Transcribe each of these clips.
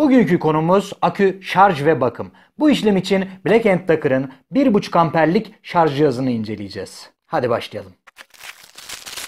Bugünkü konumuz akü şarj ve bakım. Bu işlem için Black Tucker'ın 1.5 amperlik şarj cihazını inceleyeceğiz. Hadi başlayalım.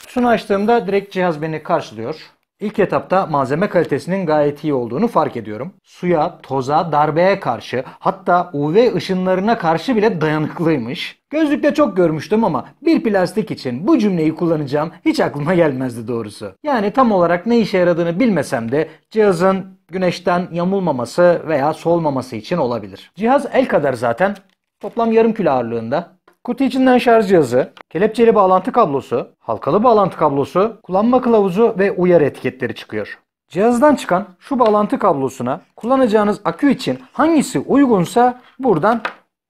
Kutusunu açtığımda direkt cihaz beni karşılıyor. İlk etapta malzeme kalitesinin gayet iyi olduğunu fark ediyorum. Suya, toza, darbeye karşı hatta UV ışınlarına karşı bile dayanıklıymış. Gözlükte çok görmüştüm ama bir plastik için bu cümleyi kullanacağım hiç aklıma gelmezdi doğrusu. Yani tam olarak ne işe yaradığını bilmesem de cihazın güneşten yamulmaması veya solmaması için olabilir. Cihaz el kadar zaten. Toplam yarım kilo ağırlığında. Kutu içinden şarj cihazı, kelepçeli bağlantı kablosu, halkalı bağlantı kablosu, kullanma kılavuzu ve uyarı etiketleri çıkıyor. Cihazdan çıkan şu bağlantı kablosuna kullanacağınız akü için hangisi uygunsa buradan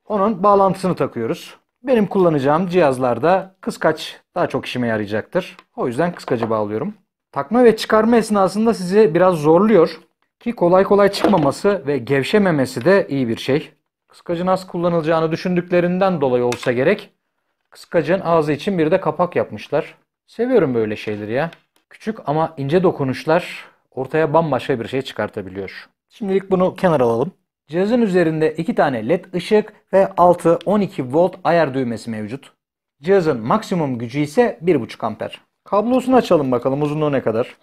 onun bağlantısını takıyoruz. Benim kullanacağım cihazlarda kıskaç daha çok işime yarayacaktır. O yüzden kıskacı bağlıyorum. Takma ve çıkarma esnasında sizi biraz zorluyor. Ki kolay kolay çıkmaması ve gevşememesi de iyi bir şey. Kıskacın az kullanılacağını düşündüklerinden dolayı olsa gerek. Kıskacın ağzı için bir de kapak yapmışlar. Seviyorum böyle şeyleri ya. Küçük ama ince dokunuşlar ortaya bambaşka bir şey çıkartabiliyor. Şimdilik bunu kenara alalım. Cihazın üzerinde 2 tane led ışık ve altı 12 volt ayar düğmesi mevcut. Cihazın maksimum gücü ise 1.5 amper. Kablosunu açalım bakalım uzunluğu ne kadar.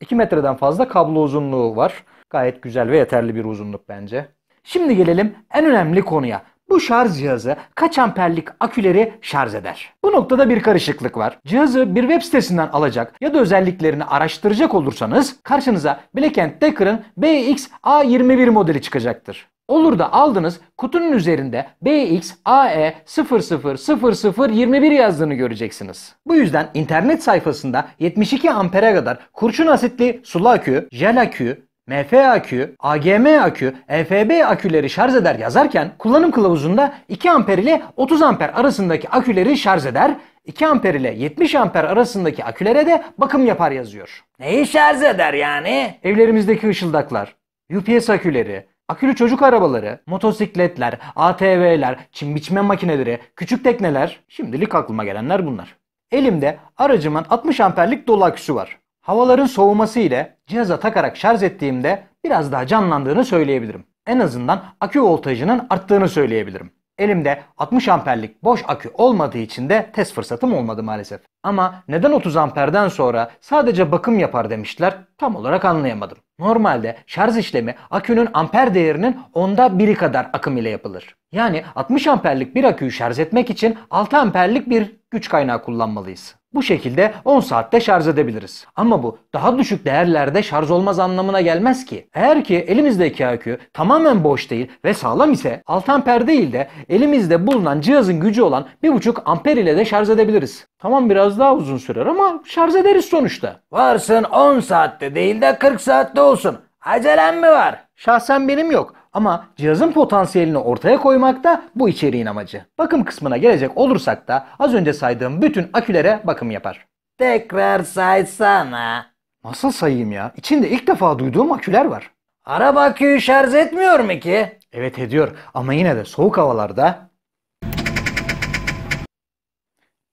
2 metreden fazla kablo uzunluğu var. Gayet güzel ve yeterli bir uzunluk bence. Şimdi gelelim en önemli konuya. Bu şarj cihazı kaç amperlik aküleri şarj eder? Bu noktada bir karışıklık var. Cihazı bir web sitesinden alacak ya da özelliklerini araştıracak olursanız karşınıza Black Decker'ın BX A21 modeli çıkacaktır. Olur da aldınız kutunun üzerinde BX-AE000021 yazdığını göreceksiniz. Bu yüzden internet sayfasında 72 ampere kadar kurşun asitli sulu akü, jel akü, MF akü, AGM akü, EFB aküleri şarj eder yazarken kullanım kılavuzunda 2 amper ile 30 amper arasındaki aküleri şarj eder, 2 amper ile 70 amper arasındaki akülere de bakım yapar yazıyor. Neyi şarj eder yani? Evlerimizdeki ışıldaklar, UPS aküleri, Akülü çocuk arabaları, motosikletler, ATV'ler, çim biçme makineleri, küçük tekneler, şimdilik aklıma gelenler bunlar. Elimde aracımın 60 amperlik dolu aküsü var. Havaların soğuması ile cihaza takarak şarj ettiğimde biraz daha canlandığını söyleyebilirim. En azından akü voltajının arttığını söyleyebilirim. Elimde 60 amperlik boş akü olmadığı için de test fırsatım olmadı maalesef. Ama neden 30 amperden sonra sadece bakım yapar demişler tam olarak anlayamadım. Normalde şarj işlemi akünün amper değerinin onda biri kadar akım ile yapılır. Yani 60 amperlik bir aküyü şarj etmek için 6 amperlik bir güç kaynağı kullanmalıyız. Bu şekilde 10 saatte şarj edebiliriz. Ama bu daha düşük değerlerde şarj olmaz anlamına gelmez ki. Eğer ki elimizdeki akü tamamen boş değil ve sağlam ise 6 amper değil de elimizde bulunan cihazın gücü olan 1.5 amper ile de şarj edebiliriz. Tamam biraz daha uzun sürer ama şarj ederiz sonuçta. Varsın 10 saatte değil de 40 saatte olsun. Acelem mi var? Şahsen benim yok ama cihazın potansiyelini ortaya koymak da bu içeriğin amacı. Bakım kısmına gelecek olursak da az önce saydığım bütün akülere bakım yapar. Tekrar saysana. Nasıl sayayım ya? İçinde ilk defa duyduğum aküler var. Araba aküyü şarj etmiyor mu ki? Evet ediyor ama yine de soğuk havalarda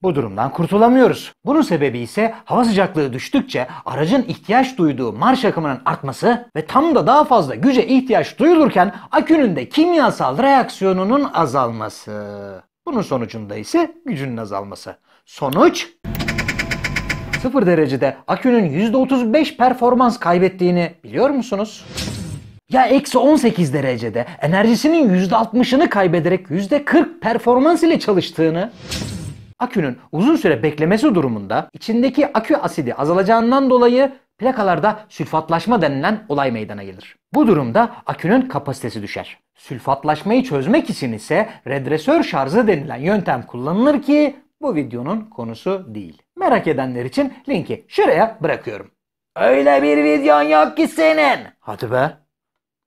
Bu durumdan kurtulamıyoruz. Bunun sebebi ise hava sıcaklığı düştükçe aracın ihtiyaç duyduğu marş akımının artması ve tam da daha fazla güce ihtiyaç duyulurken akünün de kimyasal reaksiyonunun azalması. Bunun sonucunda ise gücünün azalması. Sonuç 0 derecede akünün %35 performans kaybettiğini biliyor musunuz? Ya eksi 18 derecede enerjisinin %60'ını kaybederek %40 performans ile çalıştığını Akünün uzun süre beklemesi durumunda içindeki akü asidi azalacağından dolayı plakalarda sülfatlaşma denilen olay meydana gelir. Bu durumda akünün kapasitesi düşer. Sülfatlaşmayı çözmek için ise redresör şarjı denilen yöntem kullanılır ki bu videonun konusu değil. Merak edenler için linki şuraya bırakıyorum. Öyle bir videon yok ki senin. Hadi be.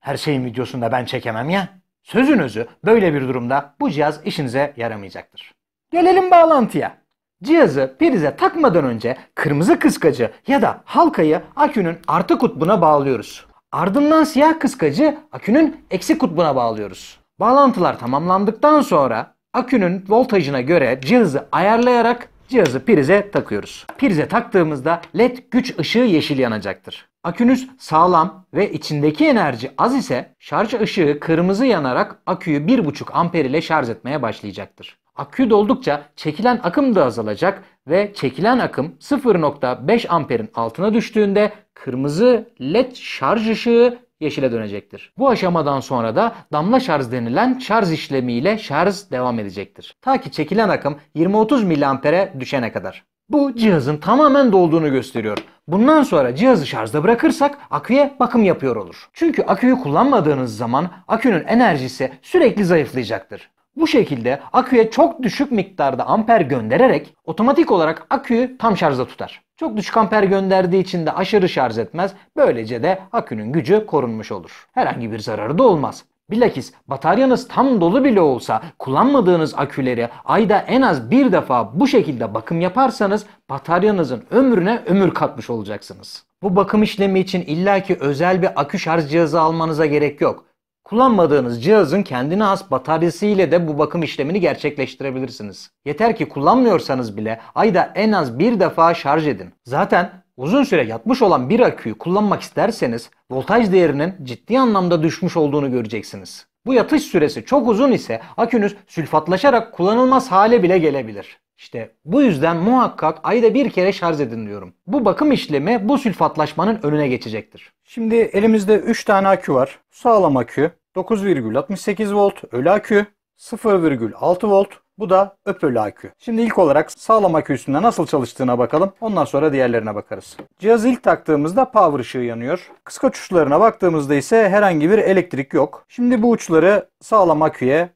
Her şeyin videosunu da ben çekemem ya. Sözün özü böyle bir durumda bu cihaz işinize yaramayacaktır. Gelelim bağlantıya. Cihazı prize takmadan önce kırmızı kıskacı ya da halkayı akünün artı kutbuna bağlıyoruz. Ardından siyah kıskacı akünün eksi kutbuna bağlıyoruz. Bağlantılar tamamlandıktan sonra akünün voltajına göre cihazı ayarlayarak cihazı prize takıyoruz. Prize taktığımızda led güç ışığı yeşil yanacaktır. Akünüz sağlam ve içindeki enerji az ise şarj ışığı kırmızı yanarak aküyü 1,5 amper ile şarj etmeye başlayacaktır. Akü doldukça çekilen akım da azalacak ve çekilen akım 0.5 amperin altına düştüğünde kırmızı led şarj ışığı yeşile dönecektir. Bu aşamadan sonra da damla şarj denilen şarj işlemiyle şarj devam edecektir. Ta ki çekilen akım 20-30 miliampere düşene kadar. Bu cihazın tamamen dolduğunu gösteriyor. Bundan sonra cihazı şarjda bırakırsak aküye bakım yapıyor olur. Çünkü aküyü kullanmadığınız zaman akünün enerjisi sürekli zayıflayacaktır. Bu şekilde aküye çok düşük miktarda amper göndererek otomatik olarak aküyü tam şarjda tutar. Çok düşük amper gönderdiği için de aşırı şarj etmez. Böylece de akünün gücü korunmuş olur. Herhangi bir zararı da olmaz. Bilakis bataryanız tam dolu bile olsa kullanmadığınız aküleri ayda en az bir defa bu şekilde bakım yaparsanız bataryanızın ömrüne ömür katmış olacaksınız. Bu bakım işlemi için illaki özel bir akü şarj cihazı almanıza gerek yok. Kullanmadığınız cihazın kendine has bataryası ile de bu bakım işlemini gerçekleştirebilirsiniz. Yeter ki kullanmıyorsanız bile ayda en az bir defa şarj edin. Zaten Uzun süre yatmış olan bir aküyü kullanmak isterseniz voltaj değerinin ciddi anlamda düşmüş olduğunu göreceksiniz. Bu yatış süresi çok uzun ise akünüz sülfatlaşarak kullanılmaz hale bile gelebilir. İşte bu yüzden muhakkak ayda bir kere şarj edin diyorum. Bu bakım işlemi bu sülfatlaşmanın önüne geçecektir. Şimdi elimizde 3 tane akü var. Sağlam akü 9,68 volt ölü akü 0,6 volt bu da öpölü IQ. Şimdi ilk olarak sağlam IQ'sünde nasıl çalıştığına bakalım. Ondan sonra diğerlerine bakarız. Cihazı ilk taktığımızda power ışığı yanıyor. Kıskaç uçlarına baktığımızda ise herhangi bir elektrik yok. Şimdi bu uçları sağlam IQ'ye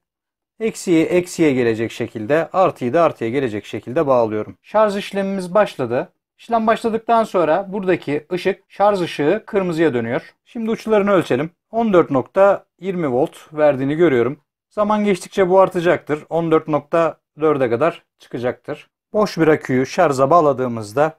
eksiye eksiye gelecek şekilde artıyı da artıya gelecek şekilde bağlıyorum. Şarj işlemimiz başladı. İşlem başladıktan sonra buradaki ışık şarj ışığı kırmızıya dönüyor. Şimdi uçlarını ölçelim. 14.20 volt verdiğini görüyorum. Zaman geçtikçe bu artacaktır. 14.4'e kadar çıkacaktır. Boş bir aküyü şarja bağladığımızda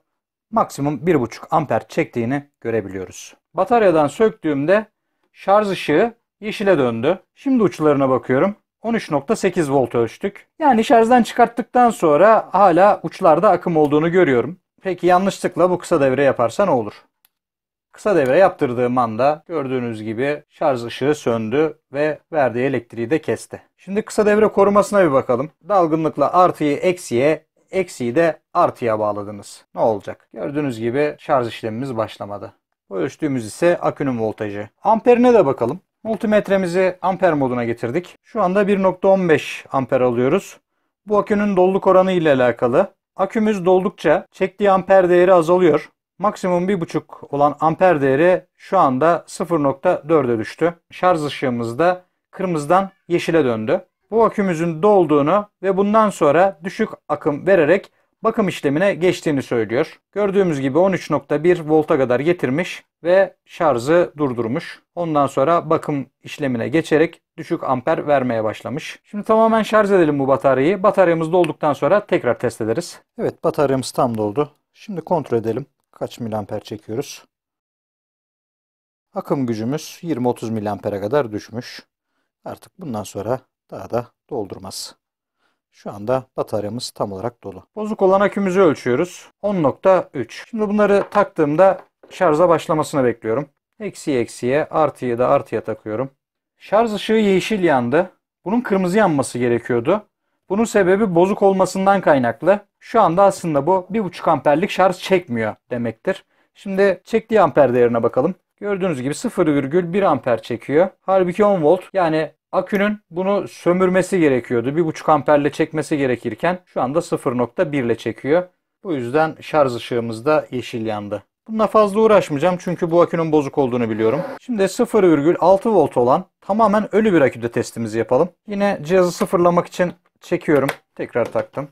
maksimum 1.5 amper çektiğini görebiliyoruz. Bataryadan söktüğümde şarj ışığı yeşile döndü. Şimdi uçlarına bakıyorum. 13.8 volt ölçtük. Yani şarjdan çıkarttıktan sonra hala uçlarda akım olduğunu görüyorum. Peki yanlışlıkla bu kısa devre yaparsa ne olur? Kısa devre yaptırdığım anda gördüğünüz gibi şarj ışığı söndü ve verdiği elektriği de kesti. Şimdi kısa devre korumasına bir bakalım. Dalgınlıkla artıyı eksiye, eksiyi de artıya bağladınız. Ne olacak? Gördüğünüz gibi şarj işlemimiz başlamadı. Bu ölçtüğümüz ise akünün voltajı. Amperine de bakalım. Multimetremizi amper moduna getirdik. Şu anda 1.15 amper alıyoruz. Bu akünün doluluk oranı ile alakalı. Akümüz doldukça çektiği amper değeri azalıyor. Maksimum 1.5 olan amper değeri şu anda 0.4'e düştü. Şarj ışığımız da kırmızıdan yeşile döndü. Bu akümüzün dolduğunu ve bundan sonra düşük akım vererek bakım işlemine geçtiğini söylüyor. Gördüğümüz gibi 13.1 volta kadar getirmiş ve şarjı durdurmuş. Ondan sonra bakım işlemine geçerek düşük amper vermeye başlamış. Şimdi tamamen şarj edelim bu bataryayı. Bataryamız dolduktan sonra tekrar test ederiz. Evet bataryamız tam doldu. Şimdi kontrol edelim kaç miliamper çekiyoruz? Akım gücümüz 20-30 miliampere kadar düşmüş. Artık bundan sonra daha da doldurmaz. Şu anda bataryamız tam olarak dolu. Bozuk olan akümüzü ölçüyoruz. 10.3. Şimdi bunları taktığımda şarja başlamasını bekliyorum. Eksiye eksiye artıya da artıya takıyorum. Şarj ışığı yeşil yandı. Bunun kırmızı yanması gerekiyordu. Bunun sebebi bozuk olmasından kaynaklı. Şu anda aslında bu 1.5 amperlik şarj çekmiyor demektir. Şimdi çektiği amper değerine bakalım. Gördüğünüz gibi 0,1 amper çekiyor. Halbuki 10 volt yani akünün bunu sömürmesi gerekiyordu. 1.5 amperle çekmesi gerekirken şu anda 0.1 ile çekiyor. Bu yüzden şarj ışığımız da yeşil yandı. Bununla fazla uğraşmayacağım çünkü bu akünün bozuk olduğunu biliyorum. Şimdi 0,6 volt olan tamamen ölü bir aküde testimizi yapalım. Yine cihazı sıfırlamak için çekiyorum. Tekrar taktım.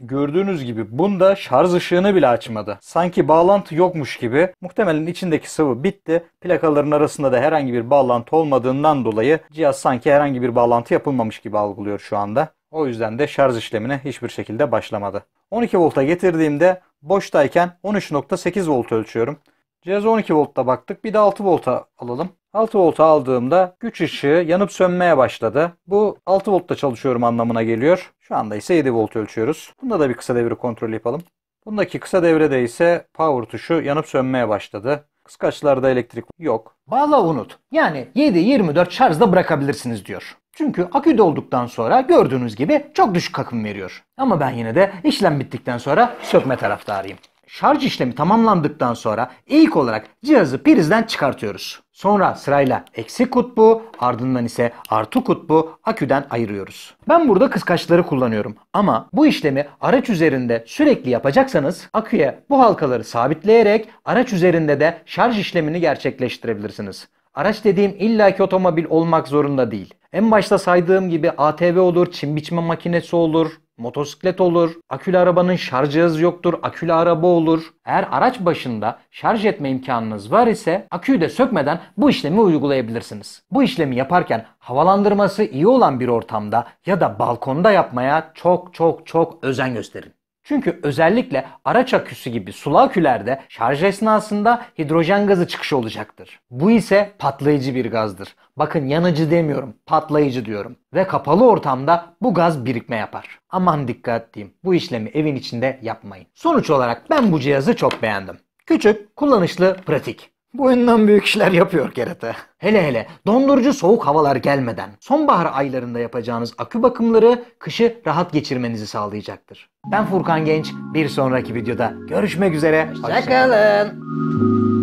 Gördüğünüz gibi bunda şarj ışığını bile açmadı. Sanki bağlantı yokmuş gibi muhtemelen içindeki sıvı bitti. Plakaların arasında da herhangi bir bağlantı olmadığından dolayı cihaz sanki herhangi bir bağlantı yapılmamış gibi algılıyor şu anda. O yüzden de şarj işlemine hiçbir şekilde başlamadı. 12 volta getirdiğimde boştayken 13.8 volt ölçüyorum. Cihaz 12 voltta baktık. Bir de 6 volta alalım. 6 volta aldığımda güç ışığı yanıp sönmeye başladı. Bu 6 voltta çalışıyorum anlamına geliyor. Şu anda ise 7 volt ölçüyoruz. Bunda da bir kısa devre kontrol yapalım. Bundaki kısa devrede ise power tuşu yanıp sönmeye başladı. Kıskaçlarda elektrik yok. Bağla unut. Yani 7-24 şarjda bırakabilirsiniz diyor. Çünkü akü dolduktan sonra gördüğünüz gibi çok düşük akım veriyor. Ama ben yine de işlem bittikten sonra sökme taraftarıyım şarj işlemi tamamlandıktan sonra ilk olarak cihazı prizden çıkartıyoruz. Sonra sırayla eksi kutbu ardından ise artı kutbu aküden ayırıyoruz. Ben burada kıskaçları kullanıyorum ama bu işlemi araç üzerinde sürekli yapacaksanız aküye bu halkaları sabitleyerek araç üzerinde de şarj işlemini gerçekleştirebilirsiniz. Araç dediğim illaki otomobil olmak zorunda değil. En başta saydığım gibi ATV olur, çim biçme makinesi olur, motosiklet olur, akülü arabanın şarj cihazı yoktur, akülü araba olur. Eğer araç başında şarj etme imkanınız var ise aküyü de sökmeden bu işlemi uygulayabilirsiniz. Bu işlemi yaparken havalandırması iyi olan bir ortamda ya da balkonda yapmaya çok çok çok özen gösterin. Çünkü özellikle araç aküsü gibi sulu akülerde şarj esnasında hidrojen gazı çıkışı olacaktır. Bu ise patlayıcı bir gazdır. Bakın yanıcı demiyorum, patlayıcı diyorum. Ve kapalı ortamda bu gaz birikme yapar. Aman dikkat diyeyim. Bu işlemi evin içinde yapmayın. Sonuç olarak ben bu cihazı çok beğendim. Küçük, kullanışlı, pratik. Boyundan büyük işler yapıyor kerata. Hele hele dondurucu soğuk havalar gelmeden sonbahar aylarında yapacağınız akü bakımları kışı rahat geçirmenizi sağlayacaktır. Ben Furkan Genç. Bir sonraki videoda görüşmek üzere. Hoşçakalın. Hoşça